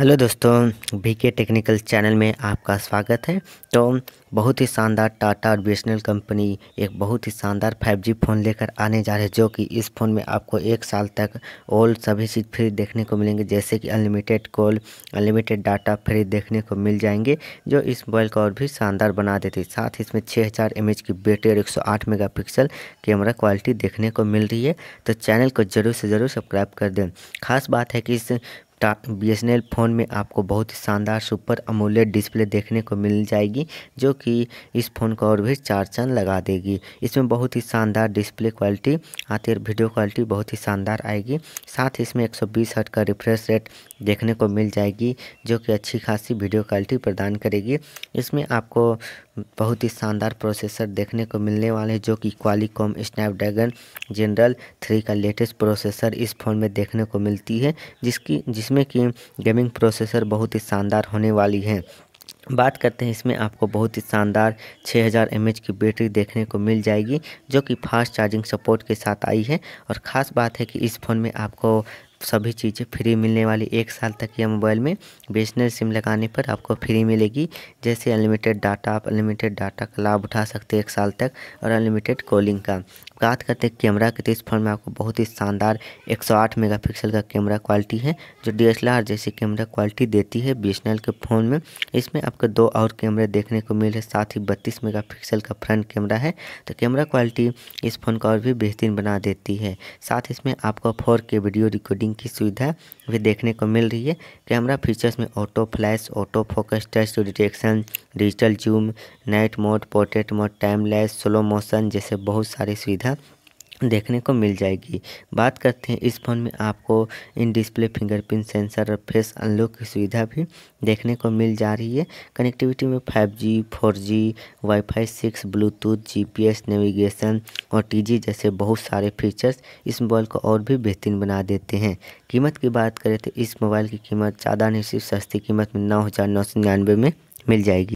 hello दोस्तों BK technical channel में आपका स्वागत है तो बहुत ही शानदार टाटा और बी कंपनी एक बहुत ही शानदार 5G फ़ोन लेकर आने जा रहे हैं जो कि इस फ़ोन में आपको एक साल तक ऑल सभी चीज़ फ्री देखने को मिलेंगे जैसे कि unlimited call unlimited data free देखने को मिल जाएंगे जो इस मोबाइल को और भी शानदार बना देती है साथ ही इसमें छः हज़ार एम की बैटरी और एक सौ आठ कैमरा क्वालिटी देखने को मिल रही है तो चैनल को ज़रूर से ज़रूर सब्सक्राइब कर दें खास बात है कि इस टा बी एस फ़ोन में आपको बहुत ही शानदार सुपर अमूल्य डिस्प्ले देखने को मिल जाएगी जो कि इस फ़ोन को और भी चार चंद लगा देगी इसमें बहुत ही शानदार डिस्प्ले क्वालिटी आती है वीडियो क्वालिटी बहुत ही शानदार आएगी साथ ही इसमें 120 हर्ट का रिफ्रेश रेट देखने को मिल जाएगी जो कि अच्छी खासी वीडियो क्वालिटी प्रदान करेगी इसमें आपको बहुत ही शानदार प्रोसेसर देखने को मिलने वाले हैं जो कि क्वालिकॉम स्नैपड्रैगन जनरल थ्री का लेटेस्ट प्रोसेसर इस फ़ोन में देखने को मिलती है जिसकी जिस जिसमें कि गेमिंग प्रोसेसर बहुत ही शानदार होने वाली है बात करते हैं इसमें आपको बहुत ही शानदार 6000 हज़ार की बैटरी देखने को मिल जाएगी जो कि फास्ट चार्जिंग सपोर्ट के साथ आई है और ख़ास बात है कि इस फ़ोन में आपको सभी चीज़ें फ्री मिलने वाली एक साल तक यह मोबाइल में बेसनल सिम लगाने पर आपको फ्री मिलेगी जैसे अनलिमिटेड डाटा आप अनलिमिटेड डाटा का लाभ उठा सकते हैं एक साल तक और अनलिमिटेड कॉलिंग का बात करते हैं कैमरा की तो इस फोन में आपको बहुत ही शानदार 108 मेगापिक्सल का कैमरा क्वालिटी है जो डी जैसी कैमरा क्वालिटी देती है बी के फ़ोन में इसमें आपको दो और कैमरे देखने को मिले साथ ही बत्तीस मेगा का फ्रंट कैमरा है तो कैमरा क्वालिटी इस फ़ोन को और भी बेहतरीन बना देती है साथ इसमें आपको फोर वीडियो रिकॉर्डिंग ब्लिंकिंग की सुविधा भी देखने को मिल रही है कैमरा फीचर्स में auto flash auto focus touch detection digital zoom night mode portrait mode timeless slow motion जैसे बहुत सारी सुविधा देखने को मिल जाएगी बात करते हैं इस फ़ोन में आपको इन डिस्प्ले फिंगरप्रिंट सेंसर और फेस अनलॉक की सुविधा भी देखने को मिल जा रही है कनेक्टिविटी में 5G, 4G, wifi 6, Bluetooth GPS, navigation और टी जैसे बहुत सारे फीचर्स इस मोबाइल को और भी बेहतरीन बना देते हैं कीमत की बात करें तो इस मोबाइल की कीमत ज़्यादा नहीं सिर्फ सस्ती कीमत में नौ में मिल जाएगी